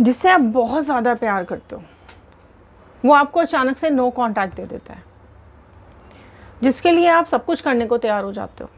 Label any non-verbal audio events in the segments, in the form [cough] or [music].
जिससे आप बहुत ज़्यादा प्यार करते हो वो आपको अचानक से नो कांटेक्ट दे देता है जिसके लिए आप सब कुछ करने को तैयार हो जाते हो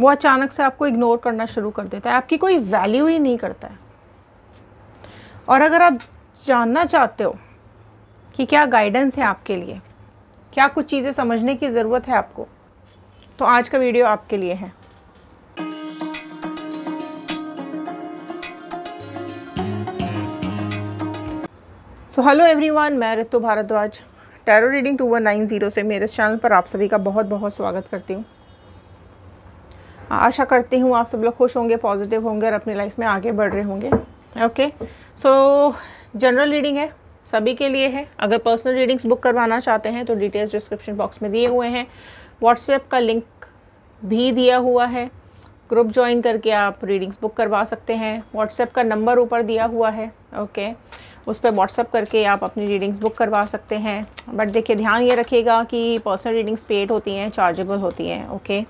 वो अचानक से आपको इग्नोर करना शुरू कर देता है आपकी कोई वैल्यू ही नहीं करता है और अगर आप जानना चाहते हो कि क्या गाइडेंस है आपके लिए क्या कुछ चीज़ें समझने की ज़रूरत है आपको तो आज का वीडियो आपके लिए है सो हेलो एवरीवन मैं Ritu Bhardwaj tarot reading two one nine zero से मेरे चैनल पर आप सभी का बहुत बहुत स्वागत करती हूँ आशा करती हूँ आप सब लोग खुश होंगे पॉजिटिव होंगे और अपनी लाइफ में आगे बढ़ रहे होंगे ओके सो जनरल रीडिंग है सभी के लिए है अगर पर्सनल रीडिंग्स बुक करवाना चाहते हैं तो डिटेल्स डिस्क्रिप्शन बॉक्स में दिए हुए हैं व्हाट्सएप का लिंक भी दिया हुआ है ग्रुप ज्वाइन करके आप रीडिंग्स बुक करवा सकते हैं व्हाट्सएप का नंबर ऊपर दिया हुआ है ओके okay. उस पर व्हाट्सअप करके आप अपनी रीडिंग्स बुक करवा सकते हैं बट देखिए ध्यान ये रखिएगा कि पर्सनल रीडिंग्स पेड होती हैं चार्जेबल होती हैं ओके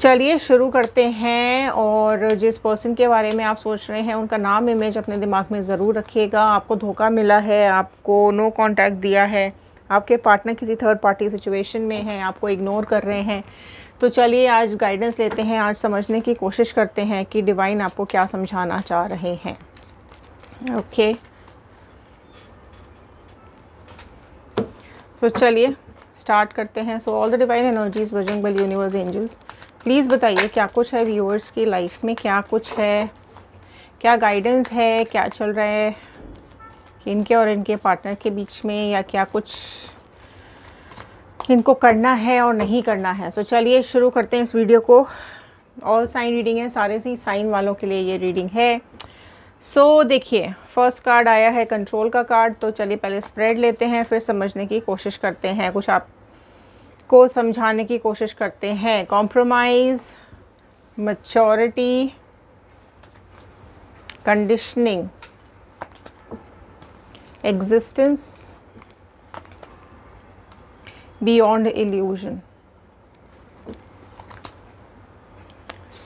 चलिए शुरू करते हैं और जिस पर्सन के बारे में आप सोच रहे हैं उनका नाम इमेज अपने दिमाग में ज़रूर रखिएगा आपको धोखा मिला है आपको नो कॉन्टैक्ट दिया है आपके पार्टनर किसी थर्ड पार्टी सिचुएशन में है आपको इग्नोर कर रहे हैं तो चलिए आज गाइडेंस लेते हैं आज समझने की कोशिश करते हैं कि डिवाइन आपको क्या समझाना चाह रहे हैं ओके सो चलिए स्टार्ट करते हैं so all the divine energies Bajrang Bal universe angels please बताइए क्या कुछ है व्यूअर्स की लाइफ में क्या कुछ है क्या गाइडेंस है क्या चल रहा है इनके और इनके पार्टनर के बीच में या क्या कुछ इनको करना है और नहीं करना है सो so, चलिए शुरू करते हैं इस वीडियो को ऑल साइन रीडिंग है सारे सी साइन वालों के लिए ये रीडिंग है सो so, देखिए फर्स्ट कार्ड आया है कंट्रोल का कार्ड तो चलिए पहले स्प्रेड लेते हैं फिर समझने की कोशिश करते हैं कुछ आप को समझाने की कोशिश करते हैं compromise maturity conditioning existence beyond illusion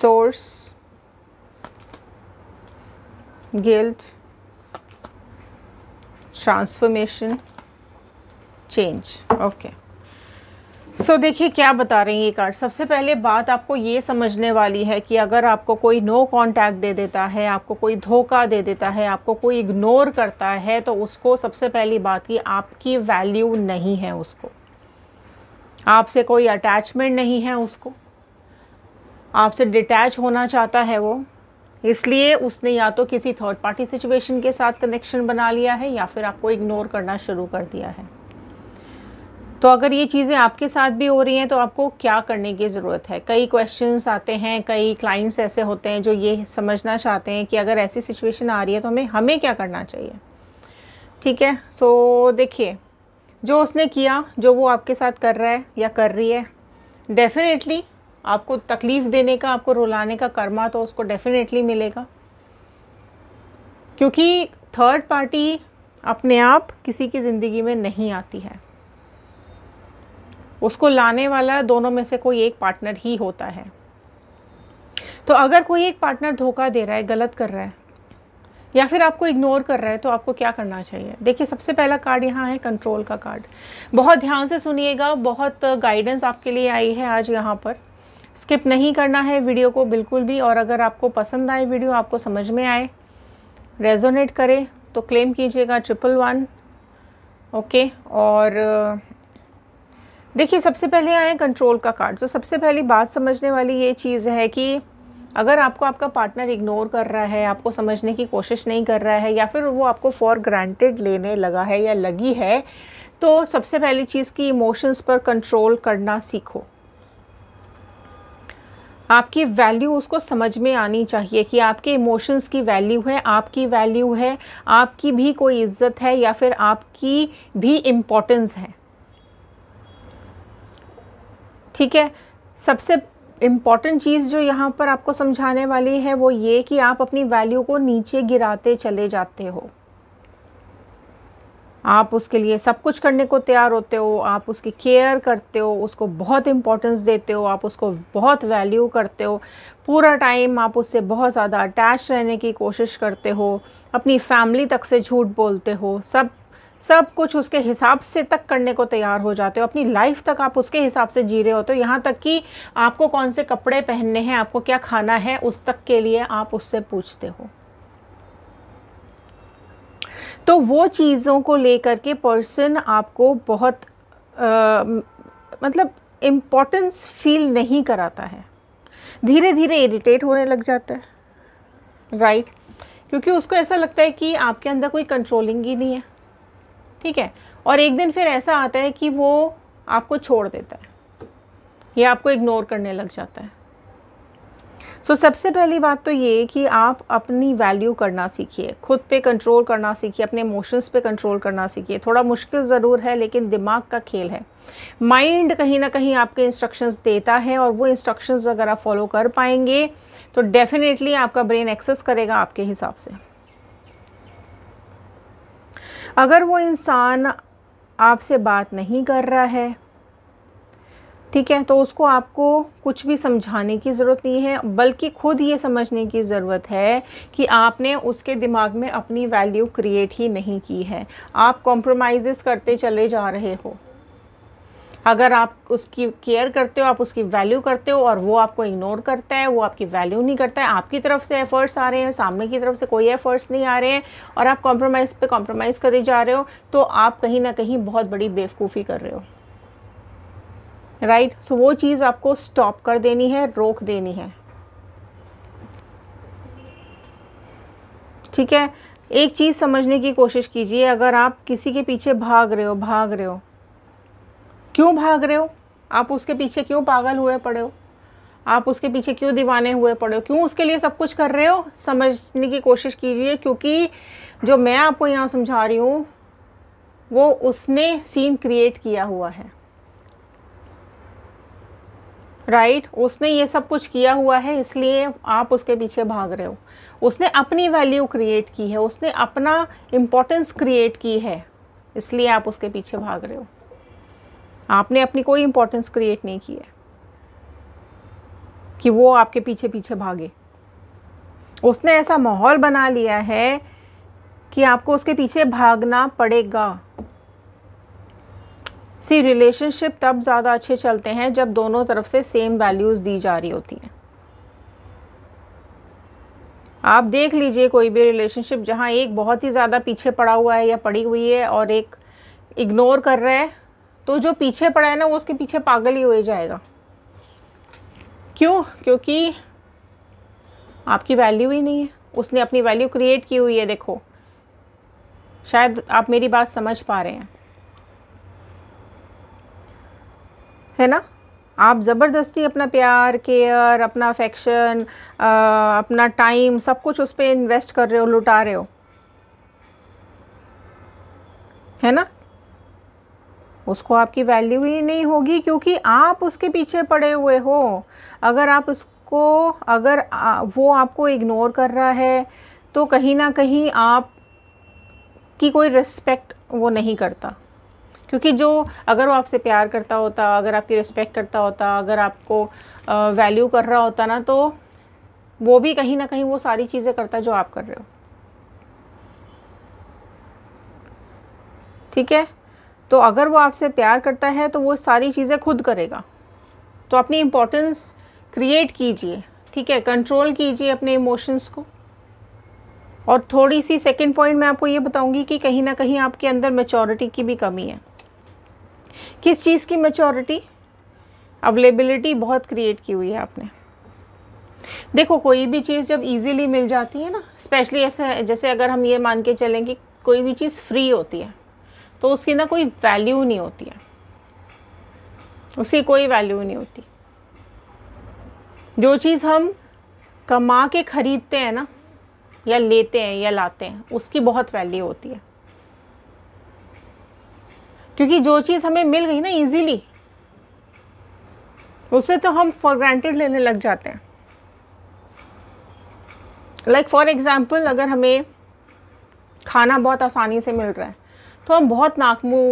source guilt, transformation, change. Okay. So so, देखिए क्या बता रही है ये कार्ड सबसे पहले बात आपको ये समझने वाली है कि अगर आपको कोई नो कांटेक्ट दे देता है आपको कोई धोखा दे देता है आपको कोई इग्नोर करता है तो उसको सबसे पहली बात कि आपकी वैल्यू नहीं है उसको आपसे कोई अटैचमेंट नहीं है उसको आपसे डिटैच होना चाहता है वो इसलिए उसने या तो किसी थर्ड पार्टी सिचुएशन के साथ कनेक्शन बना लिया है या फिर आपको इग्नोर करना शुरू कर दिया है तो अगर ये चीज़ें आपके साथ भी हो रही हैं तो आपको क्या करने की ज़रूरत है कई क्वेश्चंस आते हैं कई क्लाइंट्स ऐसे होते हैं जो ये समझना चाहते हैं कि अगर ऐसी सिचुएशन आ रही है तो हमें हमें क्या करना चाहिए ठीक है सो so, देखिए जो उसने किया जो वो आपके साथ कर रहा है या कर रही है डेफिनेटली आपको तकलीफ़ देने का आपको रुलाने का कर्मा तो उसको डेफिनेटली मिलेगा क्योंकि थर्ड पार्टी अपने आप किसी की ज़िंदगी में नहीं आती है उसको लाने वाला दोनों में से कोई एक पार्टनर ही होता है तो अगर कोई एक पार्टनर धोखा दे रहा है गलत कर रहा है या फिर आपको इग्नोर कर रहा है तो आपको क्या करना चाहिए देखिए सबसे पहला कार्ड यहाँ है कंट्रोल का कार्ड बहुत ध्यान से सुनिएगा बहुत गाइडेंस आपके लिए आई है आज यहाँ पर स्किप नहीं करना है वीडियो को बिल्कुल भी और अगर आपको पसंद आए वीडियो आपको समझ में आए रेजोनेट करे तो क्लेम कीजिएगा ट्रिपल वन ओके और देखिए सबसे पहले आए कंट्रोल का कार्ड तो सबसे पहली बात समझने वाली ये चीज़ है कि अगर आपको आपका पार्टनर इग्नोर कर रहा है आपको समझने की कोशिश नहीं कर रहा है या फिर वो आपको फॉर ग्रांटेड लेने लगा है या लगी है तो सबसे पहली चीज़ की इमोशंस पर कंट्रोल करना सीखो आपकी वैल्यू उसको समझ में आनी चाहिए कि आपके इमोशंस की वैल्यू है आपकी वैल्यू है आपकी भी कोई इज्जत है या फिर आपकी भी इम्पोर्टेंस है ठीक है सबसे इम्पॉर्टेंट चीज़ जो यहाँ पर आपको समझाने वाली है वो ये कि आप अपनी वैल्यू को नीचे गिराते चले जाते हो आप उसके लिए सब कुछ करने को तैयार होते हो आप उसकी केयर करते हो उसको बहुत इंपॉर्टेंस देते हो आप उसको बहुत वैल्यू करते हो पूरा टाइम आप उससे बहुत ज़्यादा अटैच रहने की कोशिश करते हो अपनी फैमिली तक से झूठ बोलते हो सब सब कुछ उसके हिसाब से तक करने को तैयार हो जाते हो अपनी लाइफ तक आप उसके हिसाब से जी रहे होते हो यहाँ तक कि आपको कौन से कपड़े पहनने हैं आपको क्या खाना है उस तक के लिए आप उससे पूछते हो तो वो चीज़ों को लेकर के पर्सन आपको बहुत आ, मतलब इम्पोर्टेंस फील नहीं कराता है धीरे धीरे इरिटेट होने लग जाता है राइट right? क्योंकि उसको ऐसा लगता है कि आपके अंदर कोई कंट्रोलिंग ही नहीं है ठीक है और एक दिन फिर ऐसा आता है कि वो आपको छोड़ देता है या आपको इग्नोर करने लग जाता है सो so, सबसे पहली बात तो ये कि आप अपनी वैल्यू करना सीखिए खुद पे कंट्रोल करना सीखिए अपने इमोशंस पे कंट्रोल करना सीखिए थोड़ा मुश्किल ज़रूर है लेकिन दिमाग का खेल है माइंड कहीं ना कहीं आपके इंस्ट्रक्शंस देता है और वो इंस्ट्रक्शंस अगर आप फॉलो कर पाएंगे तो डेफिनेटली आपका ब्रेन एक्सेस करेगा आपके हिसाब से अगर वो इंसान आपसे बात नहीं कर रहा है ठीक है तो उसको आपको कुछ भी समझाने की ज़रूरत नहीं है बल्कि खुद ये समझने की ज़रूरत है कि आपने उसके दिमाग में अपनी वैल्यू क्रिएट ही नहीं की है आप कॉम्प्रोमाइज़ करते चले जा रहे हो अगर आप उसकी केयर करते हो आप उसकी वैल्यू करते हो और वो आपको इग्नोर करता है वो आपकी वैल्यू नहीं करता है आपकी तरफ से एफ़र्ट्स आ रहे हैं सामने की तरफ से कोई एफ़र्ट्स नहीं आ रहे हैं और आप कॉम्प्रोमाइज़ पे कॉम्प्रोमाइज़ करे जा रहे हो तो आप कहीं ना कहीं बहुत बड़ी बेवकूफ़ी कर रहे हो राइट right? सो so, वो चीज़ आपको स्टॉप कर देनी है रोक देनी है ठीक है एक चीज़ समझने की कोशिश कीजिए अगर आप किसी के पीछे भाग रहे हो भाग रहे हो क्यों भाग रहे हो आप उसके पीछे क्यों पागल हुए पड़े हो आप उसके पीछे क्यों दीवाने हुए पड़े हो क्यों उसके लिए सब कुछ कर रहे हो समझने की कोशिश कीजिए क्योंकि जो मैं आपको यहाँ समझा रही हूँ वो उसने सीन क्रिएट किया हुआ है राइट right? उसने ये सब कुछ किया हुआ है इसलिए आप उसके पीछे भाग रहे हो उसने अपनी वैल्यू क्रिएट की है उसने अपना इम्पोर्टेंस क्रिएट की है इसलिए आप उसके पीछे भाग रहे हो आपने अपनी कोई इम्पोर्टेंस क्रिएट नहीं की है कि वो आपके पीछे पीछे भागे उसने ऐसा माहौल बना लिया है कि आपको उसके पीछे भागना पड़ेगा सी रिलेशनशिप तब ज़्यादा अच्छे चलते हैं जब दोनों तरफ से सेम वैल्यूज़ दी जा रही होती हैं आप देख लीजिए कोई भी रिलेशनशिप जहाँ एक बहुत ही ज़्यादा पीछे पड़ा हुआ है या पड़ी हुई है और एक इग्नोर कर रहा है तो जो पीछे पड़ा है ना वो उसके पीछे पागल ही हो जाएगा क्यों क्योंकि आपकी वैल्यू ही नहीं है उसने अपनी वैल्यू क्रिएट की हुई है देखो शायद आप मेरी बात समझ पा रहे हैं है ना आप ज़बरदस्ती अपना प्यार केयर अपना अफेक्शन अपना टाइम सब कुछ उस पर इन्वेस्ट कर रहे हो लुटा रहे हो है ना उसको आपकी वैल्यू ही नहीं होगी क्योंकि आप उसके पीछे पड़े हुए हो अगर आप उसको अगर आ, वो आपको इग्नोर कर रहा है तो कहीं ना कहीं आप की कोई रिस्पेक्ट वो नहीं करता क्योंकि जो अगर वो आपसे प्यार करता होता अगर आपकी रिस्पेक्ट करता होता अगर आपको वैल्यू कर रहा होता ना तो वो भी कहीं ना कहीं वो सारी चीज़ें करता जो आप कर रहे हो ठीक है तो अगर वो आपसे प्यार करता है तो वो सारी चीज़ें खुद करेगा तो अपनी इम्पोर्टेंस क्रिएट कीजिए ठीक है कंट्रोल कीजिए अपने इमोशंस को और थोड़ी सी सेकंड पॉइंट मैं आपको ये बताऊंगी कि कहीं ना कहीं आपके अंदर मेचोरिटी की भी कमी है किस चीज़ की मेचोरिटी अवेलेबिलिटी बहुत क्रिएट की हुई है आपने देखो कोई भी चीज़ जब इजीली मिल जाती है ना स्पेशली ऐसे जैसे अगर हम ये मान के चलें कि कोई भी चीज़ फ्री होती है तो उसकी ना कोई वैल्यू नहीं होती है उसकी कोई वैल्यू नहीं होती जो चीज़ हम कमा के ख़रीदते हैं ना या लेते हैं या लाते हैं उसकी बहुत वैल्यू होती है क्योंकि जो चीज़ हमें मिल गई ना इजीली उसे तो हम फॉर ग्रांटेड लेने लग जाते हैं लाइक फॉर एग्ज़ाम्पल अगर हमें खाना बहुत आसानी से मिल रहा है तो हम बहुत नाकमू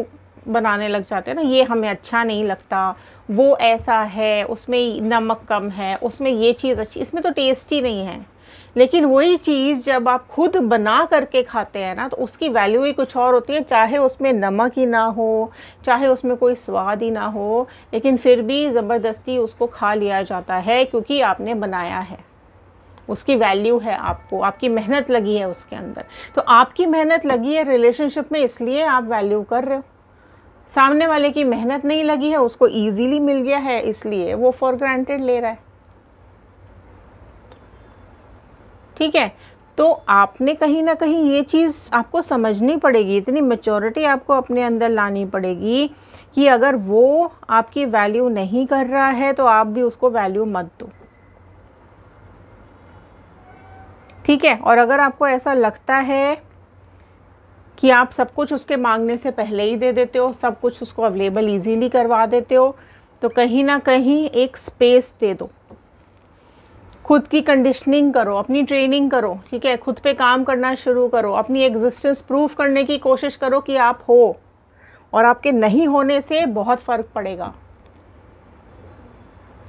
बनाने लग जाते हैं ना ये हमें अच्छा नहीं लगता वो ऐसा है उसमें नमक कम है उसमें ये चीज़ अच्छी इसमें तो टेस्ट ही नहीं है लेकिन वही चीज़ जब आप खुद बना करके खाते हैं ना तो उसकी वैल्यू ही कुछ और होती है चाहे उसमें नमक ही ना हो चाहे उसमें कोई स्वाद ही ना हो लेकिन फिर भी ज़बरदस्ती उसको खा लिया जाता है क्योंकि आपने बनाया है उसकी वैल्यू है आपको आपकी मेहनत लगी है उसके अंदर तो आपकी मेहनत लगी है रिलेशनशिप में इसलिए आप वैल्यू कर रहे हो सामने वाले की मेहनत नहीं लगी है उसको इजीली मिल गया है इसलिए वो फॉर ग्रांटेड ले रहा है ठीक है तो आपने कहीं ना कहीं ये चीज़ आपको समझनी पड़ेगी इतनी मेचोरिटी आपको अपने अंदर लानी पड़ेगी कि अगर वो आपकी वैल्यू नहीं कर रहा है तो आप भी उसको वैल्यू मत दो ठीक है और अगर आपको ऐसा लगता है कि आप सब कुछ उसके मांगने से पहले ही दे देते हो सब कुछ उसको अवेलेबल इजीली करवा देते हो तो कहीं ना कहीं एक स्पेस दे दो खुद की कंडीशनिंग करो अपनी ट्रेनिंग करो ठीक है खुद पे काम करना शुरू करो अपनी एग्जिस्टेंस प्रूफ करने की कोशिश करो कि आप हो और आपके नहीं होने से बहुत फ़र्क पड़ेगा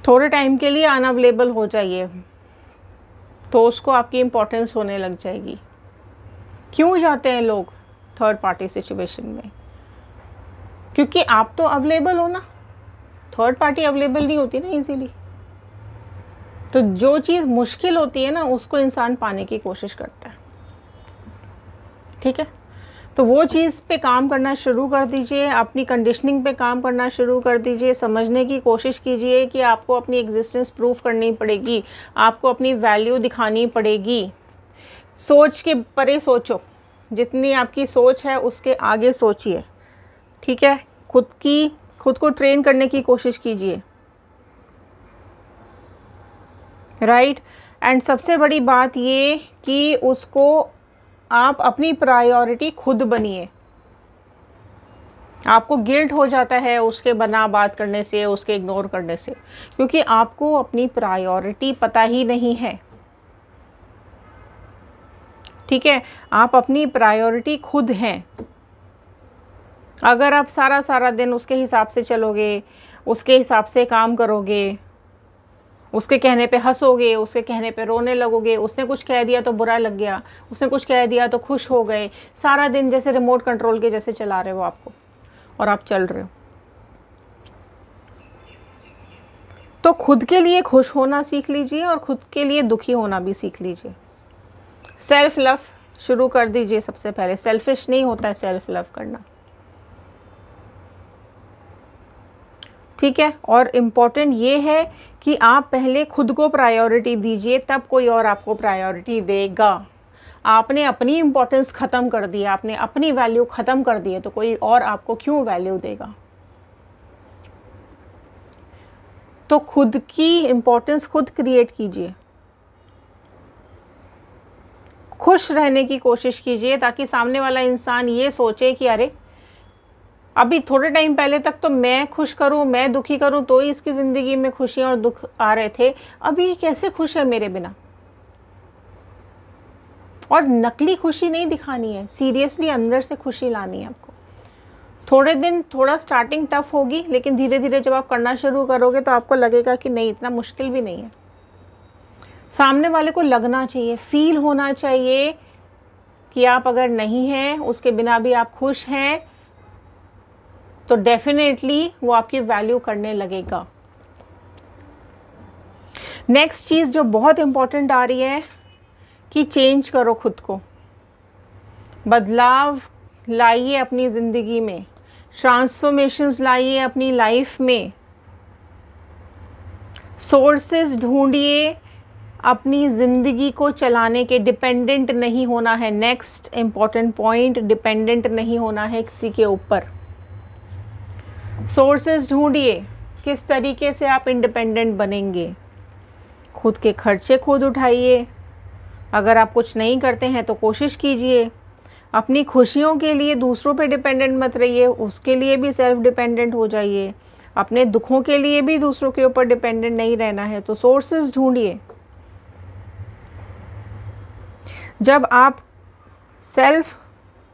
थोड़े टाइम के लिए अनअवेलेबल हो जाइए तो उसको आपकी इम्पोर्टेंस होने लग जाएगी क्यों जाते हैं लोग थर्ड पार्टी सिचुएशन में क्योंकि आप तो अवेलेबल हो ना थर्ड पार्टी अवेलेबल नहीं होती ना इजीली तो जो चीज़ मुश्किल होती है ना उसको इंसान पाने की कोशिश करता है ठीक है तो वो चीज़ पे काम करना शुरू कर दीजिए अपनी कंडीशनिंग पे काम करना शुरू कर दीजिए समझने की कोशिश कीजिए कि आपको अपनी एग्जिस्टेंस प्रूफ करनी पड़ेगी आपको अपनी वैल्यू दिखानी पड़ेगी सोच के परे सोचो जितनी आपकी सोच है उसके आगे सोचिए ठीक है खुद की खुद को ट्रेन करने की कोशिश कीजिए राइट एंड सबसे बड़ी बात ये कि उसको आप अपनी प्रायोरिटी खुद बनिए आपको गिल्ट हो जाता है उसके बना बात करने से उसके इग्नोर करने से क्योंकि आपको अपनी प्रायोरिटी पता ही नहीं है ठीक है आप अपनी प्रायोरिटी खुद हैं अगर आप सारा सारा दिन उसके हिसाब से चलोगे उसके हिसाब से काम करोगे उसके कहने पे हंसोगे उसके कहने पे रोने लगोगे उसने कुछ कह दिया तो बुरा लग गया उसने कुछ कह दिया तो खुश हो गए सारा दिन जैसे रिमोट कंट्रोल के जैसे चला रहे हो आपको और आप चल रहे हो तो खुद के लिए खुश होना सीख लीजिए और खुद के लिए दुखी होना भी सीख लीजिए सेल्फ लव शुरू कर दीजिए सबसे पहले सेल्फिश नहीं होता है सेल्फ लव करना ठीक है और इम्पॉर्टेंट ये है कि आप पहले खुद को प्रायोरिटी दीजिए तब कोई और आपको प्रायोरिटी देगा आपने अपनी इम्पोर्टेंस ख़त्म कर दी आपने अपनी वैल्यू ख़त्म कर दी है तो कोई और आपको क्यों वैल्यू देगा तो खुद की इम्पोर्टेंस खुद क्रिएट कीजिए खुश रहने की कोशिश कीजिए ताकि सामने वाला इंसान ये सोचे कि अरे अभी थोड़े टाइम पहले तक तो मैं खुश करूं मैं दुखी करूं तो ही इसकी ज़िंदगी में खुशियां और दुख आ रहे थे अभी ये कैसे खुश है मेरे बिना और नकली खुशी नहीं दिखानी है सीरियसली अंदर से खुशी लानी है आपको थोड़े दिन थोड़ा स्टार्टिंग टफ होगी लेकिन धीरे धीरे जब आप करना शुरू करोगे तो आपको लगेगा कि नहीं इतना मुश्किल भी नहीं है सामने वाले को लगना चाहिए फील होना चाहिए कि आप अगर नहीं हैं उसके बिना भी आप खुश हैं तो डेफिनेटली वो आपकी वैल्यू करने लगेगा नेक्स्ट चीज़ जो बहुत इंपॉर्टेंट आ रही है कि चेंज करो खुद को बदलाव लाइए अपनी ज़िंदगी में ट्रांसफॉर्मेशंस लाइए अपनी लाइफ में सोर्सेज ढूंढिए अपनी ज़िंदगी को चलाने के डिपेंडेंट नहीं होना है नेक्स्ट इम्पॉर्टेंट पॉइंट डिपेंडेंट नहीं होना है किसी के ऊपर सोर्सेज ढूंढिए किस तरीके से आप इंडिपेंडेंट बनेंगे खुद के खर्चे खुद उठाइए अगर आप कुछ नहीं करते हैं तो कोशिश कीजिए अपनी खुशियों के लिए दूसरों पे डिपेंडेंट मत रहिए उसके लिए भी सेल्फ डिपेंडेंट हो जाइए अपने दुखों के लिए भी दूसरों के ऊपर डिपेंडेंट नहीं रहना है तो सोर्सेज ढूंढिए जब आप सेल्फ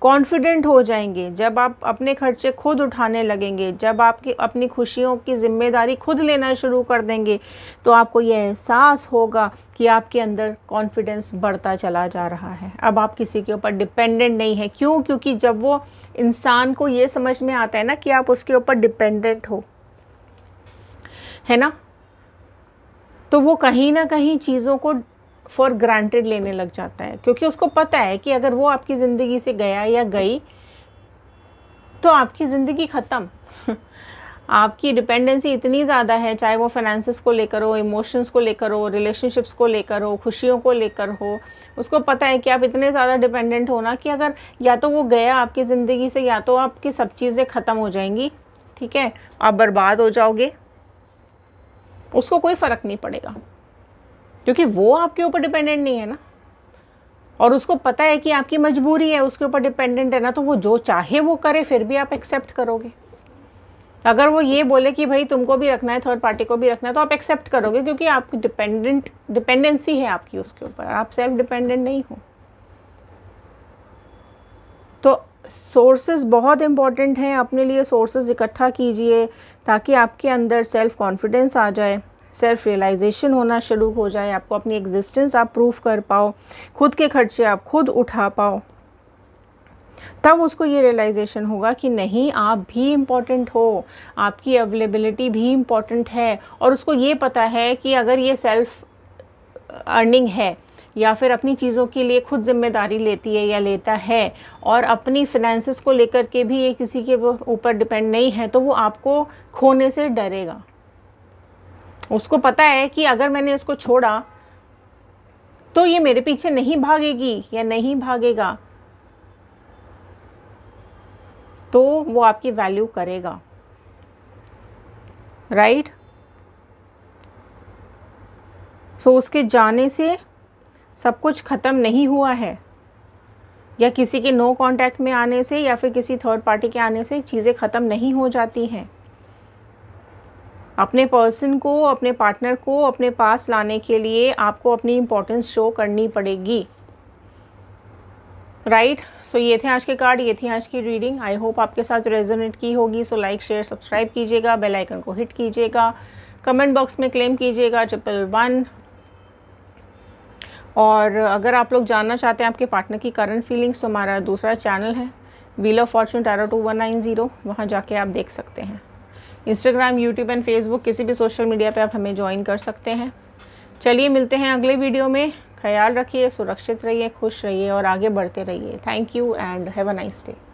कॉन्फिडेंट हो जाएंगे जब आप अपने खर्चे खुद उठाने लगेंगे जब आपकी अपनी खुशियों की ज़िम्मेदारी खुद लेना शुरू कर देंगे तो आपको यह एहसास होगा कि आपके अंदर कॉन्फिडेंस बढ़ता चला जा रहा है अब आप किसी के ऊपर डिपेंडेंट नहीं है क्यों क्योंकि जब वो इंसान को ये समझ में आता है ना कि आप उसके ऊपर डिपेंडेंट हो है ना तो वो कहीं ना कहीं चीज़ों को फॉर ग्रांटेड लेने लग जाता है क्योंकि उसको पता है कि अगर वो आपकी ज़िंदगी से गया या गई तो आपकी ज़िंदगी ख़त्म [laughs] आपकी डिपेंडेंसी इतनी ज़्यादा है चाहे वो फाइनेंसिस को लेकर हो इमोशंस को लेकर हो रिलेशनशिप्स को लेकर हो खुशियों को लेकर हो उसको पता है कि आप इतने ज़्यादा डिपेंडेंट हो ना कि अगर या तो वो गया आपकी ज़िंदगी से या तो आपकी सब चीज़ें ख़त्म हो जाएंगी ठीक है आप बर्बाद हो जाओगे उसको कोई फ़र्क नहीं पड़ेगा क्योंकि वो आपके ऊपर डिपेंडेंट नहीं है ना और उसको पता है कि आपकी मजबूरी है उसके ऊपर डिपेंडेंट है ना तो वो जो चाहे वो करे फिर भी आप एक्सेप्ट करोगे अगर वो ये बोले कि भाई तुमको भी रखना है थर्ड पार्टी को भी रखना है तो आप एक्सेप्ट करोगे क्योंकि आपकी डिपेंडेंट डिपेंडेंसी है आपकी उसके ऊपर आप सेल्फ डिपेंडेंट नहीं हो तो सोर्सेज बहुत इम्पॉर्टेंट हैं अपने लिए सोर्सेज इकट्ठा कीजिए ताकि आपके अंदर सेल्फ कॉन्फिडेंस आ जाए सेल्फ रियलाइजेशन होना शुरू हो जाए आपको अपनी एग्जिस्टेंस आप प्रूफ कर पाओ खुद के खर्चे आप खुद उठा पाओ तब उसको ये रियलाइजेशन होगा कि नहीं आप भी इम्पॉर्टेंट हो आपकी अवेलेबिलिटी भी इम्पॉर्टेंट है और उसको ये पता है कि अगर ये सेल्फ अर्निंग है या फिर अपनी चीज़ों के लिए खुद जिम्मेदारी लेती है या लेता है और अपनी फिनेंसिस को लेकर के भी ये किसी के ऊपर डिपेंड नहीं है तो वो आपको खोने से डरेगा उसको पता है कि अगर मैंने इसको छोड़ा तो ये मेरे पीछे नहीं भागेगी या नहीं भागेगा तो वो आपकी वैल्यू करेगा राइट right? सो so, उसके जाने से सब कुछ ख़त्म नहीं हुआ है या किसी के नो कांटेक्ट में आने से या फिर किसी थर्ड पार्टी के आने से चीज़ें ख़त्म नहीं हो जाती हैं अपने पर्सन को अपने पार्टनर को अपने पास लाने के लिए आपको अपनी इम्पोर्टेंस शो करनी पड़ेगी राइट right? सो so, ये थे आज के कार्ड ये थी आज की रीडिंग आई होप आपके साथ रेजोनेट की होगी सो लाइक शेयर सब्सक्राइब कीजिएगा बेल आइकन को हिट कीजिएगा कमेंट बॉक्स में क्लेम कीजिएगा ट्रिपल वन और अगर आप लोग जानना चाहते हैं आपके पार्टनर की करंट फीलिंग्स तो हमारा दूसरा चैनल है wheel of fortune tarot two one nine zero वहाँ जाके आप देख सकते हैं इंस्टाग्राम यूट्यूब एंड फेसबुक किसी भी सोशल मीडिया पे आप हमें ज्वाइन कर सकते हैं चलिए मिलते हैं अगले वीडियो में ख्याल रखिए सुरक्षित रहिए खुश रहिए और आगे बढ़ते रहिए thank you and have a nice day